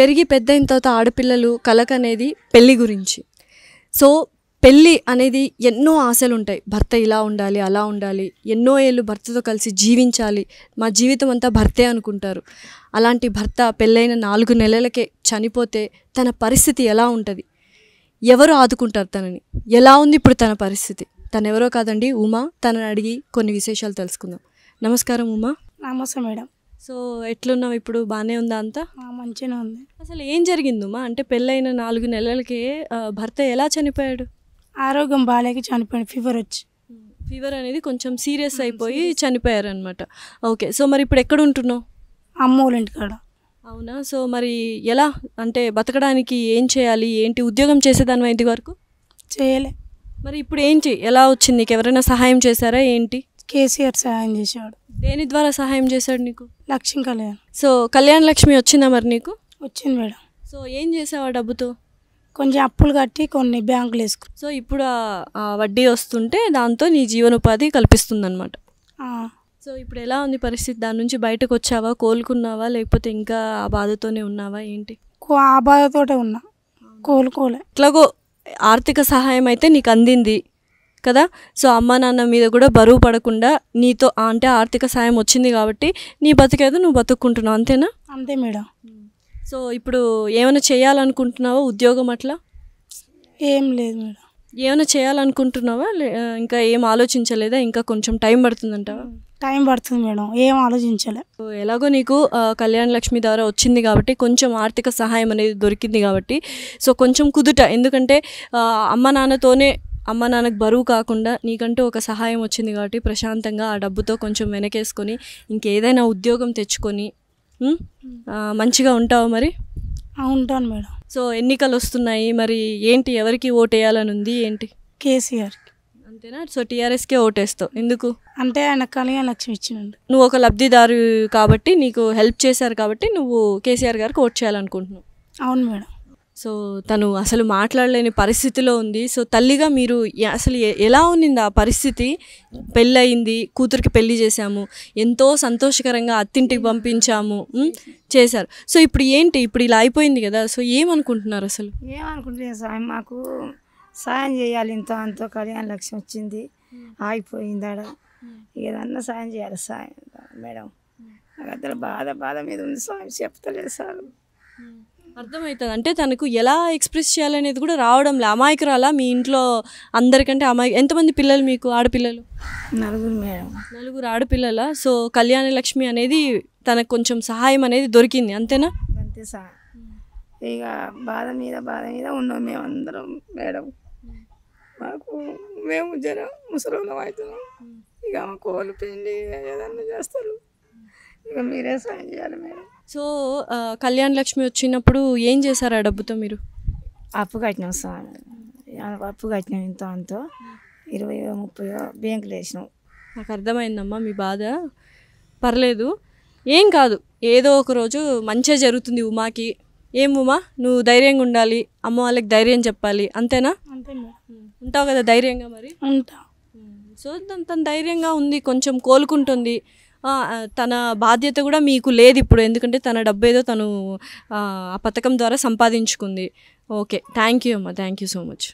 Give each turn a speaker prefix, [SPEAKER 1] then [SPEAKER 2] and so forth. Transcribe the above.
[SPEAKER 1] పెరిగి పెద్దయిన తర్వాత ఆడపిల్లలు కలక అనేది పెళ్ళి గురించి సో పెళ్ళి అనేది ఎన్నో ఆశలు ఉంటాయి భర్త ఇలా ఉండాలి అలా ఉండాలి ఎన్నో ఏళ్ళు భర్తతో కలిసి జీవించాలి మా జీవితం అంతా భర్తే అనుకుంటారు అలాంటి భర్త పెళ్ళైన నాలుగు నెలలకే చనిపోతే తన పరిస్థితి ఎలా ఉంటుంది ఎవరు ఆదుకుంటారు తనని ఎలా ఉంది ఇప్పుడు తన పరిస్థితి తను ఎవరో కాదండి ఉమా తనని అడిగి కొన్ని విశేషాలు తెలుసుకుందాం నమస్కారం ఉమా నమస్తే మేడం సో ఎట్లున్నావు ఇప్పుడు బాగానే ఉందా అంతా మంచిగా ఉంది అసలు ఏం జరిగిందమ్మా అంటే పెళ్ళైన నాలుగు నెలలకే భర్త ఎలా చనిపోయాడు ఆరోగ్యం బాగాలేక చనిపోయాడు ఫీవర్ వచ్చి ఫీవర్ అనేది కొంచెం సీరియస్ అయిపోయి చనిపోయారనమాట ఓకే సో మరి ఇప్పుడు ఎక్కడ ఉంటున్నావు అమ్మోళ్ళ ఇంటికాడ అవునా సో మరి ఎలా అంటే బతకడానికి ఏం చేయాలి ఏంటి ఉద్యోగం చేసేదాని ఇంటి వరకు చేయలే మరి ఇప్పుడు ఏంటి ఎలా వచ్చింది నీకు ఎవరైనా సహాయం చేశారా ఏంటి కేసీఆర్ సహాయం చేసేవాడు దేని ద్వారా సహాయం చేశాడు నీకు లక్ష్యం కళ్యాణ్ సో కళ్యాణ్ లక్ష్మి వచ్చిందా మరి నీకు వచ్చింది మేడం సో ఏం చేసావు ఆ డబ్బుతో కొంచెం అప్పులు కట్టి కొన్ని బ్యాంకులు వేసుకు సో ఇప్పుడు ఆ వడ్డీ వస్తుంటే దాంతో నీ జీవనోపాధి అనమాట సో ఇప్పుడు ఎలా ఉంది పరిస్థితి దాని నుంచి బయటకు వచ్చావా కోలుకున్నావా లేకపోతే ఇంకా ఆ బాధతోనే ఉన్నావా ఏంటి ఆ బాధతోటే ఉన్నా కోలుకోలే ఎట్లాగో ఆర్థిక సహాయం అయితే నీకు అందింది కదా సో అమ్మ నాన్న మీద కూడా బరువు పడకుండా నీతో అంటే ఆర్థిక సాయం వచ్చింది కాబట్టి నీ బతికేదో నువ్వు బతుక్కుంటున్నావు అంతేనా అంతే మేడం సో ఇప్పుడు ఏమైనా చేయాలనుకుంటున్నావా ఉద్యోగం అట్లా ఏం లేదు మేడం ఏమైనా చేయాలనుకుంటున్నావా ఇంకా ఏం ఆలోచించలేదా ఇంకా కొంచెం టైం పడుతుందంటావా టైం పడుతుంది మేడం ఏం ఆలోచించలేదు ఎలాగో నీకు కళ్యాణ లక్ష్మి ద్వారా వచ్చింది కాబట్టి కొంచెం ఆర్థిక సహాయం అనేది దొరికింది కాబట్టి సో కొంచెం కుదుట ఎందుకంటే అమ్మ నాన్నతోనే అమ్మ నాన్నకు బరువు కాకుండా నీకంటూ ఒక సహాయం వచ్చింది కాబట్టి ప్రశాంతంగా ఆ డబ్బుతో కొంచెం వెనకేసుకొని ఇంకేదైనా ఉద్యోగం తెచ్చుకొని మంచిగా ఉంటావు మరి ఉంటాను మేడం సో ఎన్నికలు వస్తున్నాయి మరి ఏంటి ఎవరికి వేయాలని ఉంది ఏంటి కేసీఆర్ అంతేనా సో టీఆర్ఎస్కే ఓటేస్తావు ఎందుకు అంటే ఆయన కలిగే లక్ష్యం ఇచ్చినండి నువ్వు ఒక లబ్ధిదారు కాబట్టి నీకు హెల్ప్ చేశారు కాబట్టి నువ్వు కేసీఆర్ గారికి ఓట్ చేయాలనుకుంటున్నావు అవును మేడం సో తను అసలు మాట్లాడలేని పరిస్థితిలో ఉంది సో తల్లిగా మీరు అసలు ఎలా ఉన్నింది ఆ పరిస్థితి పెళ్ళయింది కూతురికి పెళ్లి చేశాము ఎంతో సంతోషకరంగా అత్తింటికి పంపించాము చేశారు సో ఇప్పుడు ఏంటి ఇప్పుడు ఇలా అయిపోయింది కదా సో ఏమనుకుంటున్నారు అసలు ఏమనుకుంటున్నాను సాయం మాకు సాయం చేయాలి ఇంత అంతో కళ్యాణ లక్ష్యం వచ్చింది ఆగిపోయింది ఆడ ఏదన్నా సాయం చేయాలి సాయం మేడం నాకు అతను బాధ బాధ మీద ఉంది సాయం చెప్తలేదు సార్ అర్థమవుతుంది అంటే తనకు ఎలా ఎక్స్ప్రెస్ చేయాలనేది కూడా రావడం లే అమాయకురాలా మీ ఇంట్లో అందరికంటే అమాయ ఎంతమంది పిల్లలు మీకు ఆడపిల్లలు నలుగురు మేడం నలుగురు ఆడపిల్లల సో కళ్యాణ లక్ష్మి అనేది తనకు కొంచెం సహాయం అనేది దొరికింది అంతేనా అంతే సహాయం ఇక బాధ మీద బాధ మీద ఉన్నాం మేమందరం మేడం మాకు మేము జర ముసలోళ్ళం అవుతున్నాం ఇక మా కోళ్ళు పిండి ఏదన్నా చేస్తారు ఇక మీరే సహాయం చేయాలి మేడం సో కళ్యాణ్ లక్ష్మి వచ్చినప్పుడు ఏం చేశారు ఆ డబ్బుతో మీరు అప్పు కట్టినాం సార్ అప్పు కట్టినాం ఇంత అంతో ఇరవై ముప్పై బ్యాంకులు వేసినాం నాకు అర్థమైందమ్మా మీ బాధ పర్లేదు ఏం కాదు ఏదో ఒక రోజు మంచిగా జరుగుతుంది ఉమాకి ఏం ఉమా నువ్వు ధైర్యంగా ఉండాలి అమ్మ వాళ్ళకి ధైర్యం చెప్పాలి అంతేనా ఉంటావు కదా ధైర్యంగా మరి ఉంటా సో తను ధైర్యంగా ఉంది కొంచెం కోలుకుంటుంది తన బాధ్యత కూడా మీకు లేదు ఇప్పుడు ఎందుకంటే తన డబ్బు ఏదో తను ఆ పథకం ద్వారా సంపాదించుకుంది ఓకే థ్యాంక్ యూ అమ్మ థ్యాంక్ యూ సో మచ్